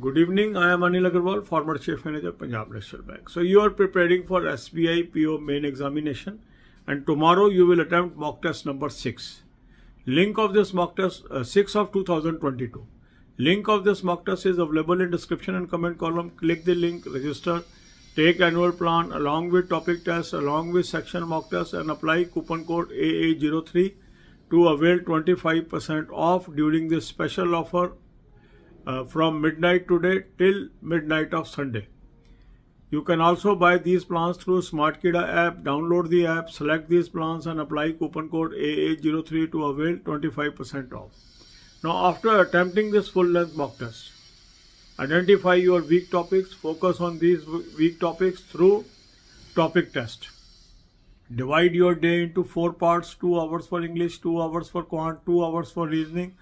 Good evening. I am Anil Agarwal, former Chief Manager, Punjab National Bank. So you are preparing for SBI PO main examination and tomorrow you will attempt mock test number 6. Link of this mock test, uh, 6 of 2022. Link of this mock test is available in description and comment column. Click the link, register, take annual plan along with topic test, along with section mock test and apply coupon code AA03 to avail 25% off during this special offer uh, from midnight today till midnight of Sunday. You can also buy these plants through SmartKida app. Download the app, select these plants, and apply coupon code AA03 to avail 25% off. Now after attempting this full length mock test, identify your weak topics, focus on these weak topics through topic test. Divide your day into four parts, two hours for English, two hours for quant, two hours for reasoning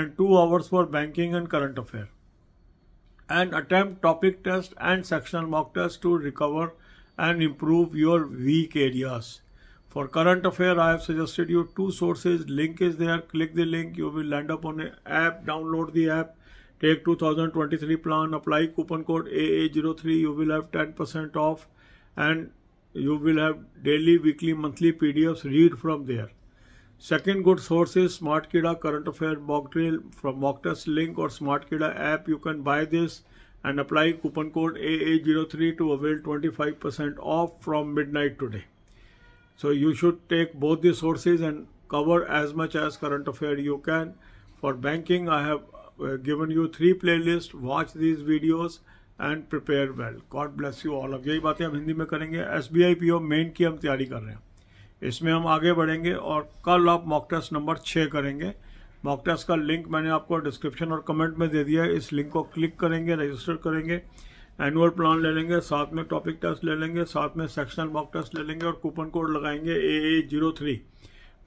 and 2 hours for banking and current affair. And attempt topic test and sectional mock test to recover and improve your weak areas. For current affair, I have suggested you two sources. Link is there. Click the link. You will land up on an app. Download the app. Take 2023 plan. Apply coupon code AA03. You will have 10% off and you will have daily, weekly, monthly PDFs. Read from there. Second good source is SmartKida current affair mock drill from Mocktest link or SmartKida app. You can buy this and apply coupon code AA03 to avail 25% off from midnight today. So you should take both the sources and cover as much as current affair you can. For banking, I have uh, given you three playlists. Watch these videos and prepare well. God bless you all. अब यही बातें हम हिंदी में करेंगे S B I की हम तैयारी कर रहे हैं इसमें हम आगे बढ़ेंगे और कल आप मॉक टेस्ट नंबर छः करेंगे मॉक टेस्ट का लिंक मैंने आपको डिस्क्रिप्शन और कमेंट में दे दिया है इस लिंक को क्लिक करेंगे रजिस्टर करेंगे एनुअल प्लान ले लेंगे साथ में टॉपिक टेस्ट ले लेंगे साथ में सेक्शनल मॉक टेस्ट ले लेंगे और कूपन कोड लगाएंगे ए ए जीरो थ्री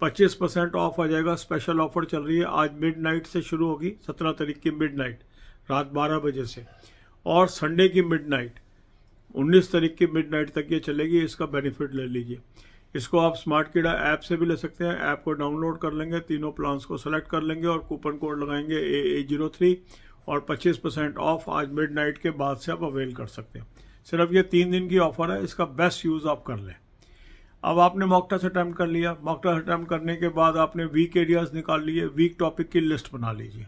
पच्चीस परसेंट ऑफ आ जाएगा स्पेशल ऑफर चल रही है आज मिडनाइट से शुरू होगी सत्रह तारीख की मिडनाइट रात बारह बजे से और संडे की मिडनाइट उन्नीस तारीख की मिडनाइट तक ये चलेगी इसका बेनिफिट ले लीजिए इसको आप स्मार्ट कीड़ा ऐप से भी ले सकते हैं ऐप को डाउनलोड कर लेंगे तीनों प्लान्स को सेलेक्ट कर लेंगे और कूपन कोड लगाएंगे ए ए जीरो थ्री और पच्चीस परसेंट ऑफ आज मिडनाइट के बाद से आप अवेल कर सकते हैं सिर्फ ये तीन दिन की ऑफर है इसका बेस्ट यूज़ आप कर लें अब आपने मॉक टेस्ट अटैम्प्ट कर लिया मॉक टेस्ट अटैम्प्ट करने के बाद आपने वीक एरियाज निकाल लिए वीक टॉपिक की लिस्ट बना लीजिए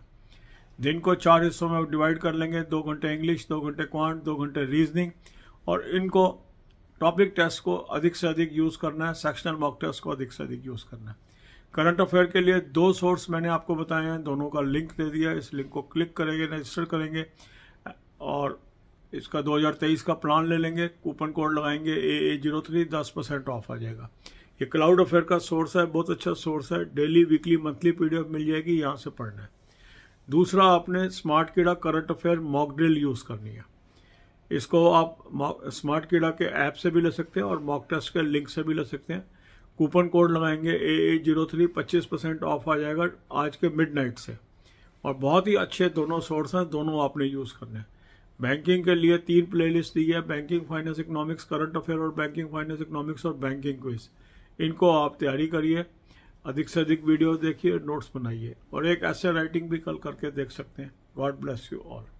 दिन को चार हिस्सों में डिवाइड कर लेंगे दो घंटे इंग्लिश दो घंटे क्वांट दो घंटे रीजनिंग और इनको टॉपिक टेस्ट को अधिक से अधिक यूज़ करना है सेक्शनल मॉक टेस्ट को अधिक से अधिक यूज़ करना है करंट अफेयर के लिए दो सोर्स मैंने आपको बताए हैं दोनों का लिंक दे दिया इस लिंक को क्लिक करेंगे रजिस्टर करेंगे और इसका 2023 का प्लान ले लेंगे कूपन कोड लगाएंगे ए ए जीरो थ्री दस परसेंट ऑफ आ जाएगा ये क्लाउड अफेयर का सोर्स है बहुत अच्छा सोर्स है डेली वीकली मंथली पीडीएफ मिल जाएगी यहाँ से पढ़ना है दूसरा आपने smart Keeda current affair mock drill use करनी है इसको आप स्मार्ट कीड़ा के ऐप से भी ले सकते हैं और मॉक टेस्ट के लिंक से भी ले सकते हैं कूपन कोड लगाएंगे ए ए जीरो थ्री पच्चीस परसेंट ऑफ आ जाएगा आज के मिडनाइट से और बहुत ही अच्छे दोनों सोर्स हैं दोनों आपने यूज़ करने हैं बैंकिंग के लिए तीन प्लेलिस्ट दी है banking finance economics current affair और बैंकिंग फाइनेंस इकोनॉमिक्स और बैंकिंग क्विज इनको आप तैयारी करिए अधिक से अधिक वीडियो देखिए नोट्स बनाइए और एक ऐसे राइटिंग भी कल करके देख सकते हैं गॉड ब्लेस यू ऑल